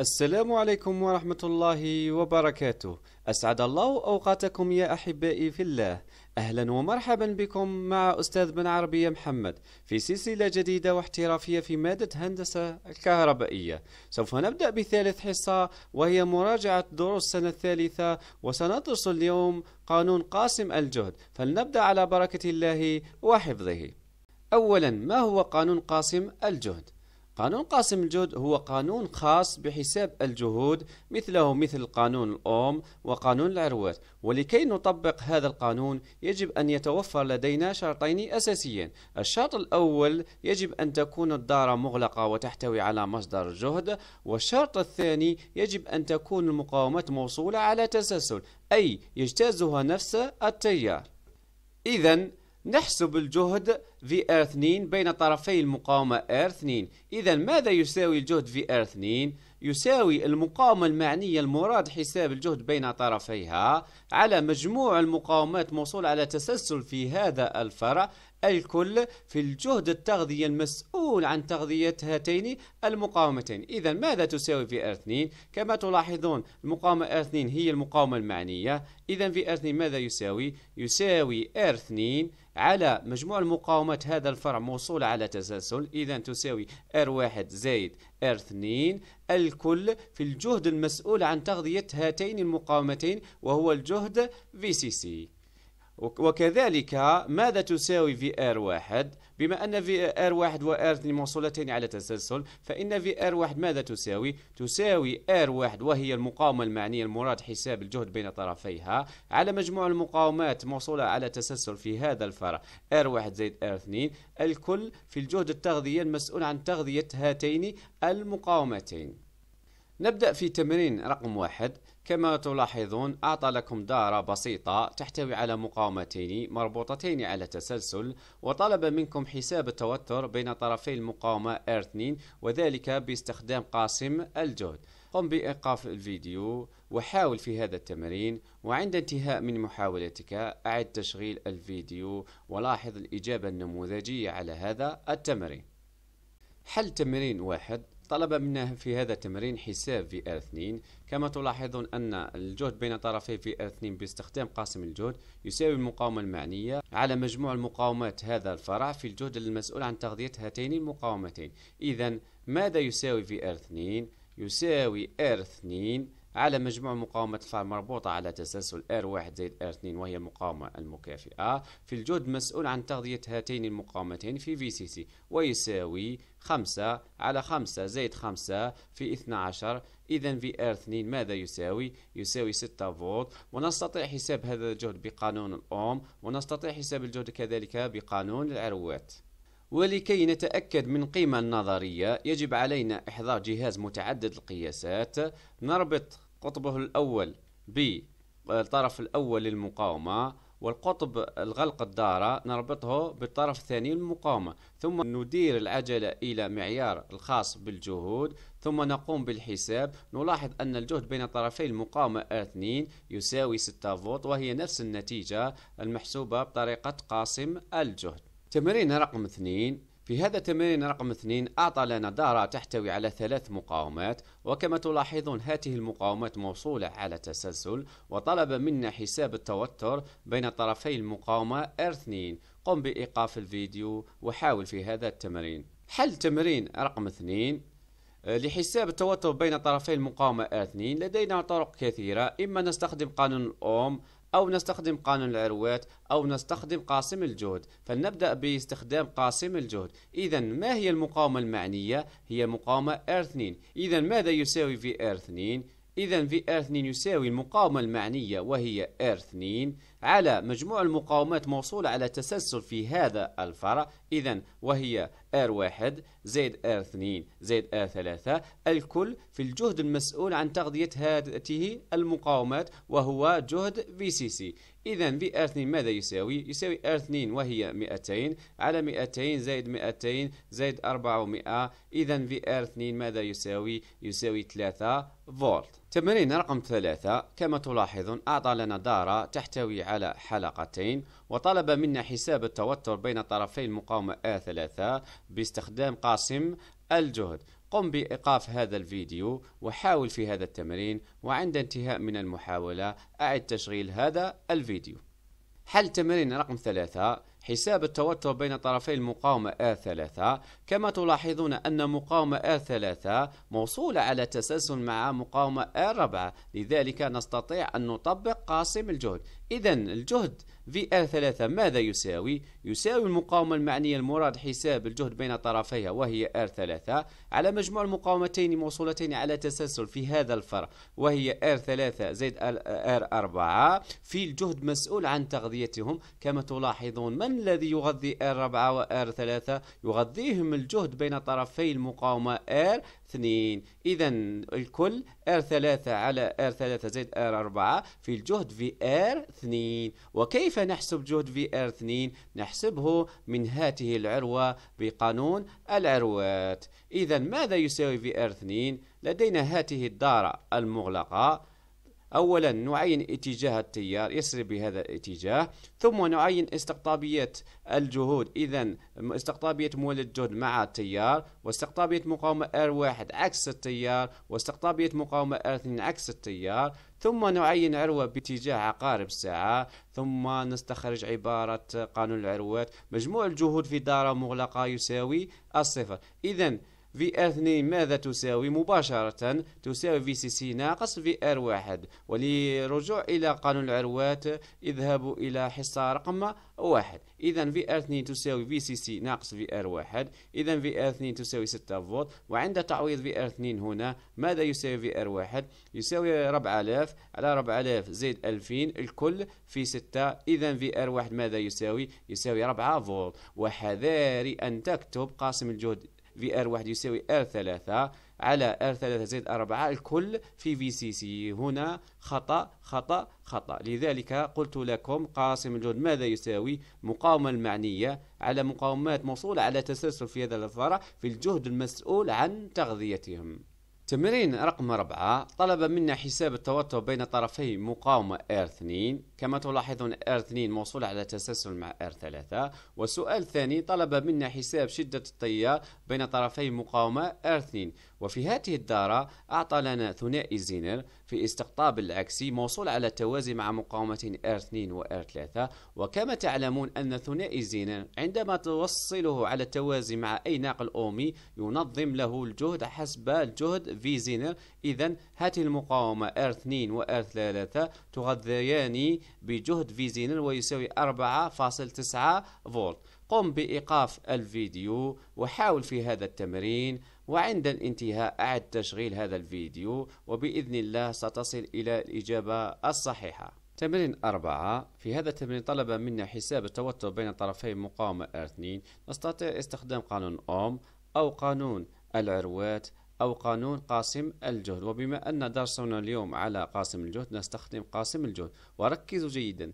السلام عليكم ورحمة الله وبركاته أسعد الله أوقاتكم يا أحبائي في الله أهلا ومرحبا بكم مع أستاذ بن عربية محمد في سلسلة جديدة واحترافية في مادة هندسة الكهربائية سوف نبدأ بثالث حصة وهي مراجعة دروس السنة الثالثة وسندرس اليوم قانون قاسم الجهد فلنبدأ على بركة الله وحفظه أولا ما هو قانون قاسم الجهد؟ قانون قاسم الجهد هو قانون خاص بحساب الجهود مثله مثل قانون الأوم وقانون العروات ولكي نطبق هذا القانون يجب أن يتوفر لدينا شرطين أساسيين الشرط الأول يجب أن تكون الدارة مغلقة وتحتوي على مصدر الجهد والشرط الثاني يجب أن تكون المقاومات موصولة على تسلسل أي يجتازها نفس التيار إذا نحسب الجهد في ار 2 بين طرفي المقاومة ار 2 إذا ماذا يساوي الجهد في ار 2 يساوي المقاومة المعنية المراد حساب الجهد بين طرفيها على مجموع المقاومات موصول على تسلسل في هذا الفرع الكل في الجهد التغذية المسؤول عن تغذية هاتين المقاومتين إذا ماذا تساوي في R2 كما تلاحظون المقاومة R2 هي المقاومة المعنية إذا في R2 ماذا يساوي يساوي R2 على مجموع المقاومات هذا الفرع موصول على تسلسل إذا تساوي R1 زايد ار R2 الكل في الجهد المسؤول عن تغذية هاتين المقاومتين وهو الجهد VCC وكذلك ماذا تساوي في ار واحد بما أن في ار واحد وار اثنين موصولتين على تسلسل فإن في ار واحد ماذا تساوي تساوي ار واحد وهي المقاومة المعنية المراد حساب الجهد بين طرفيها على مجموع المقاومات موصولة على تسلسل في هذا الفرع ار واحد زائد ار اثنين الكل في الجهد التغذية المسؤول عن تغذية هاتين المقاومتين نبدأ في تمرين رقم واحد كما تلاحظون أعطى لكم دارة بسيطة تحتوي على مقاومتين مربوطتين على تسلسل وطلب منكم حساب التوتر بين طرفي المقاومة R2 وذلك باستخدام قاسم الجهد قم بإيقاف الفيديو وحاول في هذا التمرين وعند انتهاء من محاولتك أعد تشغيل الفيديو ولاحظ الإجابة النموذجية على هذا التمرين حل تمرين واحد طلب منا في هذا التمرين حساب في ار 2 كما تلاحظون أن الجهد بين طرفي في ار 2 باستخدام قاسم الجهد يساوي المقاومة المعنية على مجموع المقاومات هذا الفرع في الجهد المسؤول عن تغذية هاتين المقاومتين إذا ماذا يساوي في ار 2 يساوي ار 2 على مجموع مقاومة الفار مربوطة على تسلسل R1 زائد R2 وهي المقاومة المكافئة في الجهد مسؤول عن تغذية هاتين المقاومتين في في سي سي ويساوي 5 على 5 زائد 5 في 12 إذا في R2 ماذا يساوي؟ يساوي 6 فولت ونستطيع حساب هذا الجهد بقانون الأوم ونستطيع حساب الجهد كذلك بقانون العروات ولكي نتأكد من قيمة النظرية يجب علينا إحضار جهاز متعدد القياسات نربط قطبه الأول بالطرف الأول للمقاومة والقطب الغلق الدارة نربطه بالطرف الثاني للمقاومة ثم ندير العجلة إلى معيار الخاص بالجهود ثم نقوم بالحساب نلاحظ أن الجهد بين طرفي المقاومة اثنين يساوي 6 فولت وهي نفس النتيجة المحسوبة بطريقة قاسم الجهد تمرين رقم اثنين في هذا التمرين رقم اثنين أعطى لنا دارة تحتوي على ثلاث مقاومات وكما تلاحظون هذه المقاومات موصولة على تسلسل وطلب منا حساب التوتر بين طرفي المقاومة R2 قم بإيقاف الفيديو وحاول في هذا التمرين حل تمرين رقم اثنين آه، لحساب التوتر بين طرفي المقاومة R2 لدينا طرق كثيرة إما نستخدم قانون الأوم أو نستخدم قانون العروات أو نستخدم قاسم الجهد فلنبدأ باستخدام قاسم الجهد إذا ما هي المقاومة المعنية؟ هي مقاومة R2 إذا ماذا يساوي في R2؟ إذا في R2 يساوي المقاومة المعنية وهي R2 على مجموع المقاومات موصولة على تسلسل في هذا الفرع إذا وهي R1 زائد R2 زائد R3 الكل في الجهد المسؤول عن تغذية هذه المقاومات وهو جهد VCC إذا في R2 ماذا يساوي؟ يساوي R2 وهي 200 على 200 زائد 200 زائد 400 إذا في R2 ماذا يساوي؟ يساوي 3 فولت تمرين رقم ثلاثة كما تلاحظون أعطى لنا دارة تحتوي على حلقتين وطلب منا حساب التوتر بين طرفي المقاومة A3 باستخدام قاسم الجهد قم بإيقاف هذا الفيديو وحاول في هذا التمرين وعند انتهاء من المحاولة أعد تشغيل هذا الفيديو حل تمرين رقم ثلاثة حساب التوتر بين طرفي المقاومة A3 كما تلاحظون أن مقاومة A3 موصولة على تسلسل مع مقاومة A4 لذلك نستطيع أن نطبق قاسم الجهد إذا الجهد في A3 ماذا يساوي؟ يساوي المقاومة المعنية المراد حساب الجهد بين طرفيها وهي R3 على مجموع المقاومتين موصولتين على تسلسل في هذا الفرع وهي R3 زائد R4 في الجهد مسؤول عن تغذيتهم كما تلاحظون من الذي يغذي R4 و R3 يغذيهم الجهد بين طرفي المقاومة R2 إذا الكل R3 على R3 زائد R4 في الجهد في R2 وكيف نحسب جهد في R2 نحسبه من هاته العروة بقانون العروات إذا ماذا يساوي في R2 لدينا هاته الدارة المغلقة أولا نعين اتجاه التيار يسري بهذا الاتجاه ثم نعين استقطابية الجهود إذا استقطابية مولد الجهد مع التيار واستقطابية مقاومة R1 عكس التيار واستقطابية مقاومة R2 عكس التيار ثم نعين عروة باتجاه عقارب الساعة ثم نستخرج عبارة قانون العروات مجموع الجهود في دارة مغلقة يساوي الصفر إذا في آر 2 ماذا تساوي مباشرة تساوي في سي سي ناقص في آر واحد ولرجوع إلى قانون العروات اذهبوا إلى حصة رقم واحد إذا في آر 2 تساوي في سي سي ناقص في آر واحد إذا في آر 2 تساوي 6 فولت وعند تعويض في آر 2 هنا ماذا يساوي في آر واحد يساوي 4000 على 4000 زائد 2000 الكل في 6 إذا في آر واحد ماذا يساوي يساوي 4 فولت وحذاري أن تكتب قاسم الجهد في ار واحد يساوي ار ثلاثة على ار ثلاثة زائد أربعة الكل في في سي سي هنا خطأ خطأ خطأ لذلك قلت لكم قاسم الجهد ماذا يساوي مقاومة المعنية على مقاومات موصولة على تسلسل في هذا الفرع في الجهد المسؤول عن تغذيتهم تمرين رقم 4 طلب منا حساب التوتر بين طرفي مقاومة R2 كما تلاحظون R2 موصولة على تسلسل مع R3 والسؤال الثاني طلب منا حساب شدة التيار بين طرفي مقاومة R2 وفي هذه الدارة أعطى لنا ثنائي زينر في استقطاب العكسي موصول على التوازي مع مقاومة R2 و R3 وكما تعلمون أن ثنائي زينر عندما توصله على التوازي مع أي ناقل أومي ينظم له الجهد حسب الجهد في زينر إذا هذه المقاومة R2 و R3 تغذيان بجهد في زينر ويساوي 4.9 فولت قم بإيقاف الفيديو وحاول في هذا التمرين وعند الانتهاء أعد تشغيل هذا الفيديو وبإذن الله ستصل إلى الإجابة الصحيحة تمرين أربعة في هذا التمرين طلب منا حساب التوتر بين طرفي مقاومة R2 نستطيع استخدام قانون أوم أو قانون العروات أو قانون قاسم الجهد وبما أن درسنا اليوم على قاسم الجهد نستخدم قاسم الجهد وركزوا جيدا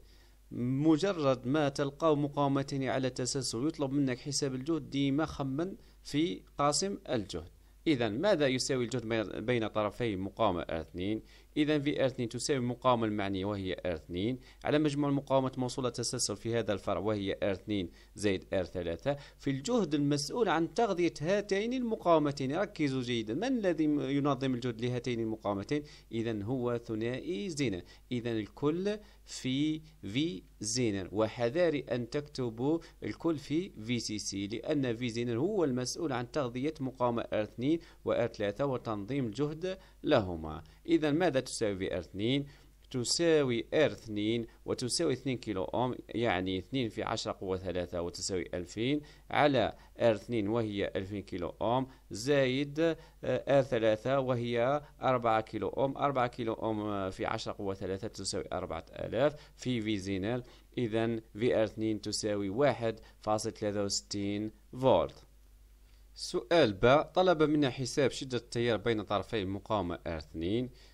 مجرد ما تلقاو مقاومتين على تسلسل يطلب منك حساب الجهد ديما خمن في قاسم الجهد إذا ماذا يساوي الجهد بين طرفي مقاومة اثنين إذا في R2 آية تساوي المقاومة المعنية وهي R2 آية على مجموع المقاومة موصولة تسلسل في هذا الفرع وهي R2 آية زائد R3 في الجهد المسؤول عن تغذية هاتين المقاومتين ركزوا جيدا من الذي ينظم الجهد لهاتين المقاومتين إذا هو ثنائي زينر إذا الكل في في زينر وحذاري أن تكتبوا الكل في في سي سي لأن في زينر هو المسؤول عن تغذية مقاومة R2 و R3 وتنظيم الجهد لهما إذا ماذا تساوي في ار 2 تساوي ار 2 وتساوي 2 كيلو أوم يعني 2 في 10 قوة 3 وتساوي 2000 على ار 2 وهي 2000 كيلو أوم زائد ار 3 وهي 4 كيلو أوم 4 كيلو أوم آه، في 10 قوة 3 تساوي 4000 في في فيزينال إذا في ار 2 تساوي 1.63 فولت سؤال باء طلب منا حساب شدة التيار بين طرفي المقاومة R2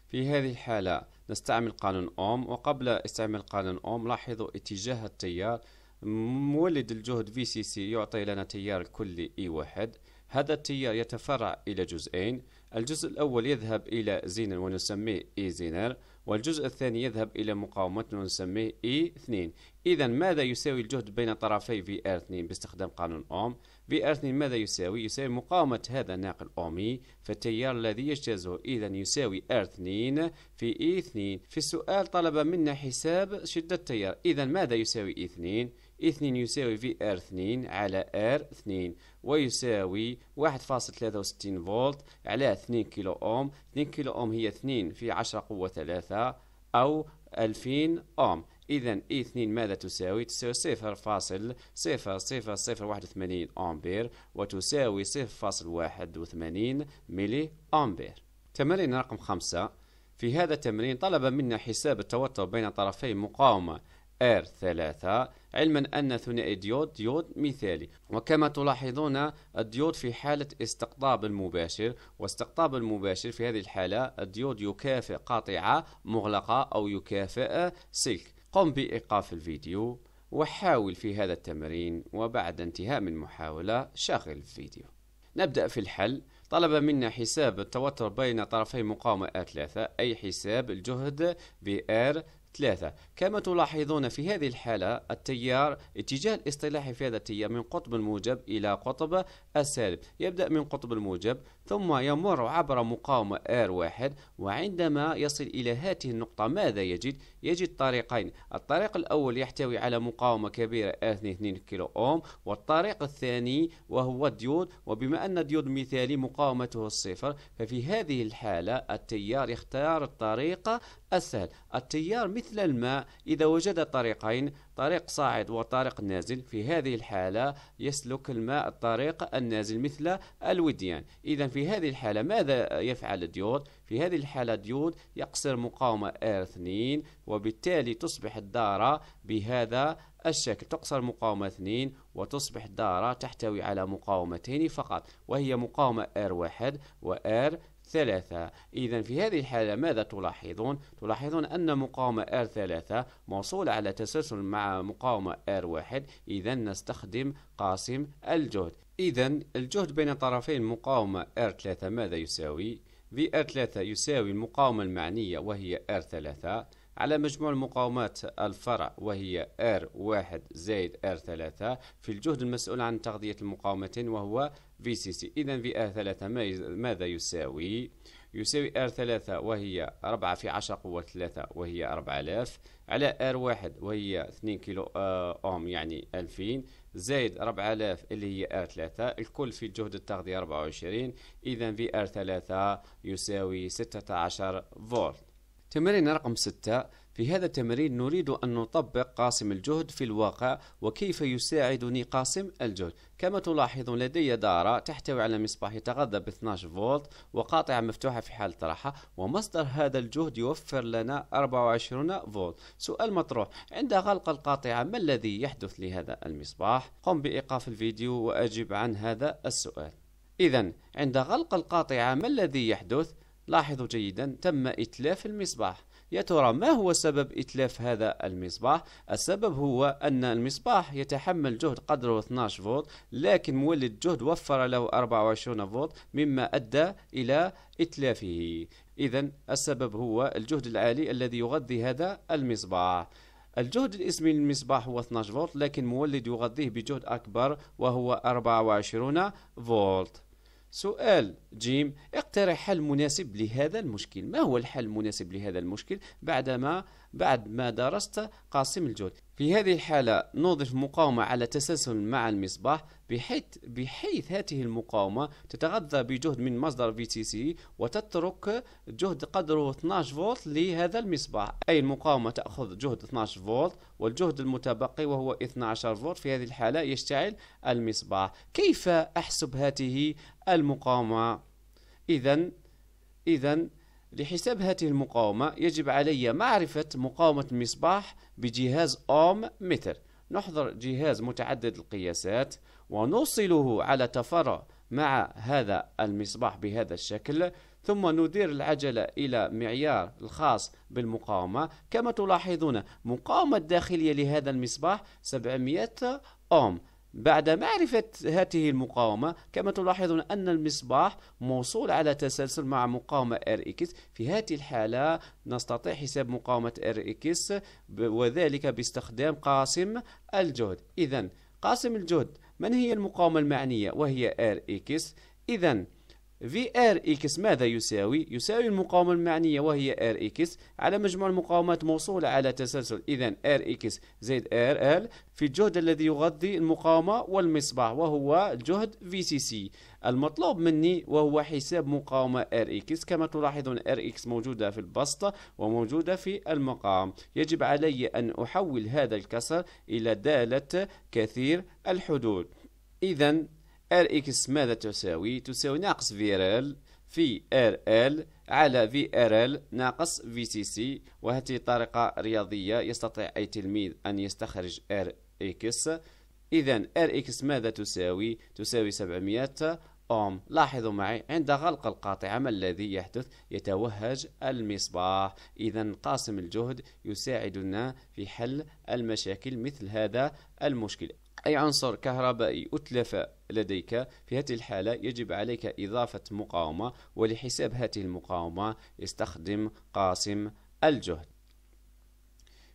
في هذه الحالة نستعمل قانون أوم وقبل استعمال قانون أوم لاحظوا اتجاه التيار مولد الجهد VCC يعطي لنا تيار كلي E1 هذا التيار يتفرع إلى جزئين الجزء الأول يذهب إلى زينر ونسميه إي e زينر والجزء الثاني يذهب إلى مقاومة ونسميه E2 إذا ماذا يساوي الجهد بين طرفي VR2 باستخدام قانون أوم؟ اثنين ماذا يساوي؟ يساوي مقاومة هذا الناقل أومي فالتيار الذي يجتازه إذا يساوي ار 2 في إي 2 في السؤال طلب منا حساب شدة التيار إذا ماذا يساوي إي 2 إي 2 يساوي في ار 2 على ار 2 ويساوي 1.63 فولت على 2 كيلو أوم 2 كيلو أوم هي 2 في 10 قوة 3 أو 2000 أوم إذا إي 2 ماذا تساوي؟ تساوي صفر فاصل صفر صفر صفر واحد وثمانين أمبير وتساوي صفر فاصل واحد وثمانين ملي أمبير تمرين رقم خمسة في هذا التمرين طلب منا حساب التوتر بين طرفي مقاومة R3 علما أن ثنائي ديود ديود مثالي وكما تلاحظون الديود في حالة استقطاب المباشر واستقطاب المباشر في هذه الحالة الديود يكافئ قاطعة مغلقة أو يكافئ سلك قم بإيقاف الفيديو وحاول في هذا التمرين وبعد انتهاء من المحاولة شغل الفيديو نبدأ في الحل طلب منا حساب التوتر بين طرفي مقاومة A3 أي حساب الجهد بR ثلاثة كما تلاحظون في هذه الحالة التيار اتجاه الاصطلاحي في هذا التيار من قطب الموجب إلى قطب السالب يبدأ من قطب الموجب ثم يمر عبر مقاومة R1 وعندما يصل إلى هذه النقطة ماذا يجد؟ يجد طريقين الطريق الأول يحتوي على مقاومة كبيرة R2 2 كيلو أوم والطريق الثاني وهو ديود وبما أن ديود مثالي مقاومته الصفر ففي هذه الحالة التيار يختار الطريق السهل التيار مثل الماء إذا وجد طريقين طريق صاعد وطريق نازل في هذه الحالة يسلك الماء الطريق النازل مثل الوديان إذا في هذه الحالة ماذا يفعل الديود؟ في هذه الحالة الديود يقصر مقاومة R2 وبالتالي تصبح الدارة بهذا الشكل تقصر مقاومة 2 وتصبح الدارة تحتوي على مقاومتين فقط وهي مقاومة R1 و R ثلاثة إذا في هذه الحالة ماذا تلاحظون؟ تلاحظون أن مقاومة R ثلاثة موصولة على تسلسل مع مقاومة R واحد إذا نستخدم قاسم الجهد إذا الجهد بين طرفين مقاومة r R3 ماذا يساوي؟ VR3 يساوي R 3 يساوي المعنية وهي R3 على مجموع المقاومات الفرع وهي R1 زائد R3 في الجهد المسؤول عن تغذية المقاومتين وهو في سي سي إذا في آر ثلاثة ماذا يساوي؟ يساوي ار ثلاثة وهي ربعة في عشرة قوة ثلاثة وهي أربعة آلاف على ار واحد وهي اثنين كيلو آه، أوم يعني ألفين زائد أربعة آلاف اللي هي ار ثلاثة الكل في جهد التغذية أربعة وعشرين إذا في ار ثلاثة يساوي ستة عشر فولت تمرين رقم ستة في هذا التمرين نريد أن نطبق قاسم الجهد في الواقع وكيف يساعدني قاسم الجهد كما تلاحظون لدي دارة تحتوي على مصباح يتغذى ب 12 فولت وقاطعة مفتوحة في حالة راحة ومصدر هذا الجهد يوفر لنا 24 فولت سؤال مطروح عند غلق القاطعة ما الذي يحدث لهذا المصباح؟ قم بإيقاف الفيديو وأجب عن هذا السؤال إذا عند غلق القاطعة ما الذي يحدث؟ لاحظوا جيدا تم إتلاف المصباح يا ترى ما هو سبب إتلاف هذا المصباح؟ السبب هو أن المصباح يتحمل جهد قدره 12 فولت لكن مولد جهد وفر له 24 فولت مما أدى إلى إتلافه إذا السبب هو الجهد العالي الذي يغذي هذا المصباح الجهد الاسمي للمصباح هو 12 فولت لكن مولد يغذيه بجهد أكبر وهو 24 فولت سؤال جيم اقترح حل مناسب لهذا المشكل ما هو الحل المناسب لهذا المشكل بعدما بعد ما درست قاسم الجهد في هذه الحالة نضيف مقاومة على تسلسل مع المصباح بحيث, بحيث هذه المقاومة تتغذى بجهد من مصدر في تي سي وتترك جهد قدره 12 فولت لهذا المصباح أي المقاومة تأخذ جهد 12 فولت والجهد المتبقي وهو 12 فولت في هذه الحالة يشتعل المصباح كيف أحسب هذه المقاومة إذا إذا لحساب هذه المقاومة يجب علي معرفة مقاومة المصباح بجهاز أوم متر نحضر جهاز متعدد القياسات ونوصله على تفرع مع هذا المصباح بهذا الشكل ثم ندير العجلة إلى معيار الخاص بالمقاومة كما تلاحظون مقاومة الداخلية لهذا المصباح 700 أوم بعد معرفة هذه المقاومة كما تلاحظون أن المصباح موصول على تسلسل مع مقاومة RX في هذه الحالة نستطيع حساب مقاومة RX وذلك باستخدام قاسم الجهد إذا قاسم الجهد من هي المقاومة المعنية وهي RX إذا في ار اكس ماذا يساوي؟ يساوي المقاومة المعنية وهي ار اكس على مجموع المقاومات موصولة على تسلسل إذا ار اكس زائد ار ال في الجهد الذي يغذي المقاومة والمصباح وهو الجهد في سي سي المطلوب مني وهو حساب مقاومة ار اكس كما تلاحظون ار اكس موجودة في البسطة وموجودة في المقام يجب علي أن أحول هذا الكسر إلى دالة كثير الحدود إذا ار اكس ماذا تساوي تساوي ناقص في ار ال في ار ال على في ار ال ناقص في سي سي وهذه طريقة رياضية يستطيع أي تلميذ أن يستخرج ار اكس إذا ار اكس ماذا تساوي تساوي 700 أوم لاحظوا معي عند غلق القاطعة ما الذي يحدث يتوهج المصباح إذا قاسم الجهد يساعدنا في حل المشاكل مثل هذا المشكل أي عنصر كهربائي أتلف لديك في هذه الحالة يجب عليك إضافة مقاومة ولحساب هذه المقاومة استخدم قاسم الجهد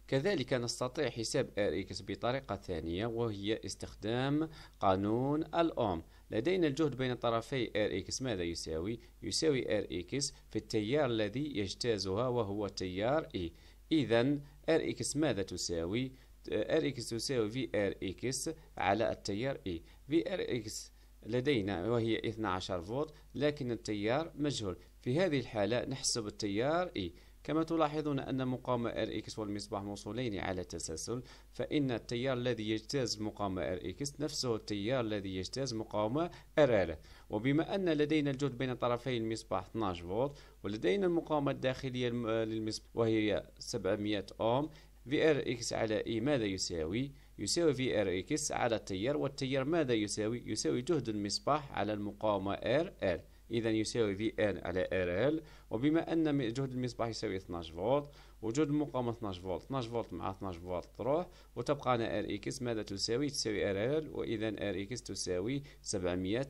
كذلك نستطيع حساب RX بطريقة ثانية وهي استخدام قانون الأوم لدينا الجهد بين طرفي RX ماذا يساوي؟ يساوي RX في التيار الذي يجتازها وهو تيار E إذا RX ماذا تساوي؟ ار آه، اكس تساوي في ار اكس على التيار اي في ار اكس لدينا وهي 12 فولت لكن التيار مجهول في هذه الحالة نحسب التيار اي كما تلاحظون أن مقاومة اكس والمصباح موصولين على تسلسل فإن التيار الذي يجتاز مقاومة اكس نفسه التيار الذي يجتاز مقاومة ال وبما أن لدينا الجهد بين طرفي المصباح 12 فولت ولدينا المقاومة الداخلية للمصباح وهي 700 أوم في ار اكس على اي e ماذا يساوي؟ يساوي في ار اكس على التيار والتيار ماذا يساوي؟ يساوي جهد المصباح على المقاومة ار ال إذا يساوي في ان على ار ال وبما أن جهد المصباح يساوي 12 فولت وجهد المقاومة 12 فولت 12 فولت مع 12 فولت تروح وتبقى لنا ار اكس ماذا تساوي؟ تساوي ار ال وإذا ار اكس تساوي 700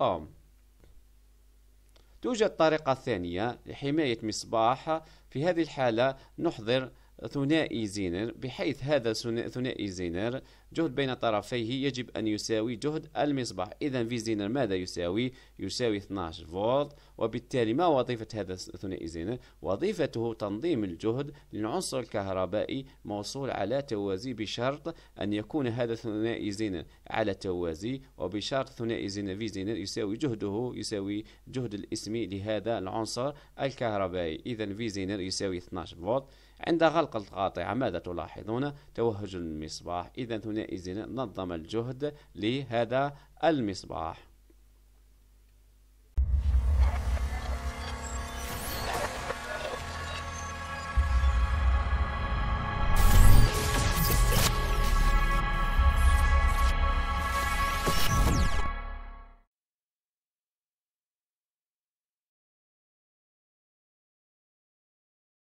أوم توجد طريقة ثانية لحماية مصباح في هذه الحالة نحضر ثنائي زينر بحيث هذا ثنائي زينر جهد بين طرفيه يجب أن يساوي جهد المصباح إذا في زينر ماذا يساوي؟ يساوي 12 فولت وبالتالي ما وظيفة هذا ثنائي زينر؟ وظيفته تنظيم الجهد للعنصر الكهربائي موصول على توازي بشرط أن يكون هذا ثنائي زينر على توازي وبشرط ثنائي زينر في زينر يساوي جهده يساوي جهد الاسمي لهذا العنصر الكهربائي إذا في زينر يساوي 12 فولت عند غلق القاطعة ماذا تلاحظون توهج المصباح إذا ثنائي زناد نظم الجهد لهذا المصباح